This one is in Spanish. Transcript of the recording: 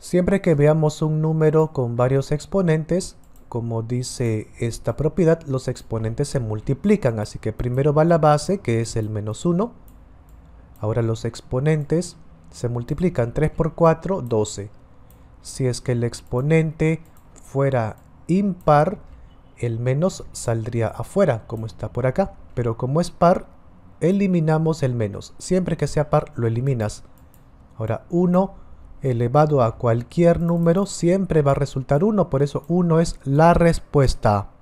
Siempre que veamos un número con varios exponentes, como dice esta propiedad, los exponentes se multiplican. Así que primero va la base, que es el menos 1. Ahora los exponentes se multiplican. 3 por 4, 12. Si es que el exponente fuera impar, el menos saldría afuera, como está por acá. Pero como es par, eliminamos el menos. Siempre que sea par, lo eliminas. Ahora 1 elevado a cualquier número siempre va a resultar 1, por eso 1 es la respuesta.